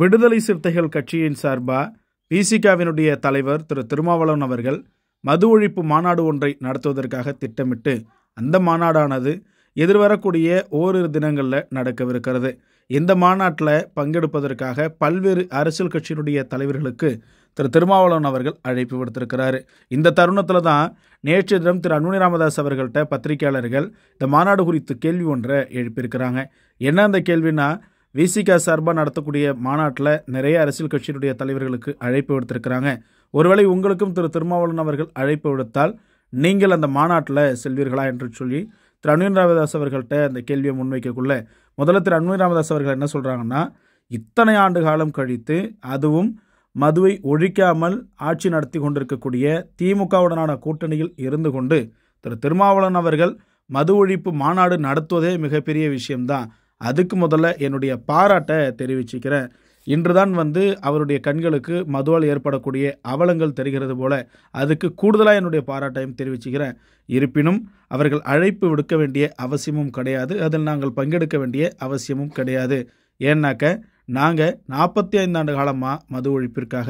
விடுதலை சிறுத்தைகள் கட்சியின் சார்பாக பிசிகாவினுடைய தலைவர் திரு திருமாவளவன் அவர்கள் மது ஒழிப்பு மாநாடு ஒன்றை நடத்துவதற்காக திட்டமிட்டு அந்த மாநாடானது எதிர்வரக்கூடிய ஓரிரு தினங்களில் நடக்கவிருக்கிறது இந்த மாநாட்டில் பங்கெடுப்பதற்காக பல்வேறு அரசியல் கட்சியினுடைய தலைவர்களுக்கு திரு திருமாவளவன் அவர்கள் அழைப்பு விடுத்திருக்கிறாரு இந்த தருணத்தில் தான் நேற்று தினம் திரு அன்புனி ராமதாஸ் அவர்கள்ட்ட பத்திரிகையாளர்கள் இந்த மாநாடு குறித்து கேள்வி ஒன்றை எழுப்பியிருக்கிறாங்க என்ன அந்த கேள்வின்னா விசிகா சார்பாக நடத்தக்கூடிய மாநாட்டில் நிறைய அரசியல் கட்சியினுடைய தலைவர்களுக்கு அழைப்பு விடுத்திருக்கிறாங்க ஒருவேளை உங்களுக்கும் திரு திருமாவளவன் அவர்கள் அழைப்பு விடுத்தால் நீங்கள் அந்த மாநாட்டில் செல்வீர்களா என்று சொல்லி திரு அன்வீன் ராமதாஸ் அவர்கள்ட்ட அந்த கேள்வியை முன்வைக்கக்குள்ள முதல்ல திரு அன்வீன் ராமதாஸ் அவர்கள் என்ன சொல்கிறாங்கன்னா இத்தனை ஆண்டு காலம் கழித்து அதுவும் மதுவை ஒழிக்காமல் ஆட்சி நடத்தி கொண்டிருக்கக்கூடிய திமுகவுடனான கூட்டணியில் இருந்து கொண்டு திரு திருமாவளவன் அவர்கள் மது ஒழிப்பு மாநாடு நடத்துவதே மிகப்பெரிய விஷயம்தான் அதுக்கு முதல்ல என்னுடைய பாராட்டை தெரிவிச்சுக்கிறேன் இன்றுதான் வந்து அவருடைய கண்களுக்கு மதுவால் ஏற்படக்கூடிய அவலங்கள் தெரிகிறது போல அதுக்கு கூடுதலாக என்னுடைய பாராட்டையும் தெரிவிச்சுக்கிறேன் இருப்பினும் அவர்கள் அழைப்பு விடுக்க வேண்டிய அவசியமும் கிடையாது அதில் நாங்கள் பங்கெடுக்க வேண்டிய அவசியமும் கிடையாது ஏன்னாக்க நாங்கள் நாற்பத்தி ஐந்தாண்டு காலமாக மது ஒழிப்பிற்காக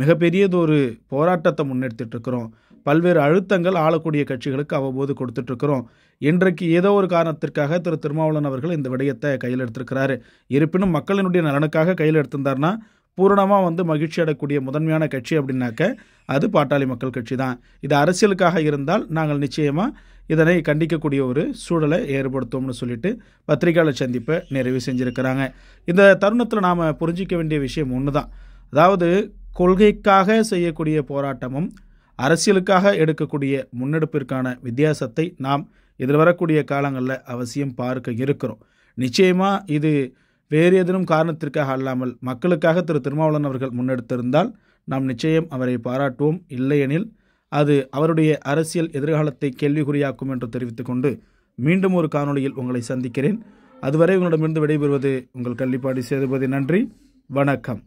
மிகப்பெரியதொரு போராட்டத்தை இருக்கிறோம் பல்வேறு அழுத்தங்கள் ஆளக்கூடிய கட்சிகளுக்கு அவ்வப்போது இருக்கிறோம் இன்றைக்கு ஏதோ ஒரு காரணத்திற்காக திரு திருமாவளவன் அவர்கள் இந்த விடயத்தை கையில் எடுத்திருக்கிறாரு இருப்பினும் மக்களினுடைய நலனுக்காக கையில் எடுத்திருந்தார்னா பூரணமாக வந்து மகிழ்ச்சி அடையக்கூடிய முதன்மையான கட்சி அப்படின்னாக்க அது பாட்டாளி மக்கள் கட்சி தான் இது அரசியலுக்காக இருந்தால் நாங்கள் நிச்சயமாக இதனை கண்டிக்கக்கூடிய ஒரு சூழலை ஏற்படுத்தும்னு சொல்லிட்டு பத்திரிகையாளர் சந்திப்பை நிறைவு செஞ்சுருக்கிறாங்க இந்த தருணத்தில் நாம் புரிஞ்சிக்க வேண்டிய விஷயம் ஒன்று தான் அதாவது கொள்கைக்காக செய்யக்கூடிய போராட்டமும் அரசியலுக்காக எடுக்கக்கூடிய முன்னெடுப்பிற்கான வித்தியாசத்தை நாம் இதில் வரக்கூடிய காலங்களில் அவசியம் பார்க்க இருக்கிறோம் நிச்சயமாக இது வேறு ஏதேனும் காரணத்திற்காக அல்லாமல் மக்களுக்காக திரு திருமாவளவன் அவர்கள் முன்னெடுத்திருந்தால் நாம் நிச்சயம் அவரை பாராட்டுவோம் இல்லையெனில் அது அவருடைய அரசியல் எதிர்காலத்தை கேள்விக்குறியாக்கும் என்று தெரிவித்துக்கொண்டு மீண்டும் ஒரு காணொளியில் உங்களை சந்திக்கிறேன் அதுவரை உங்களிடமிருந்து விடைபெறுவது உங்கள் கள்ளிப்பாடி சேதுபதி நன்றி வணக்கம்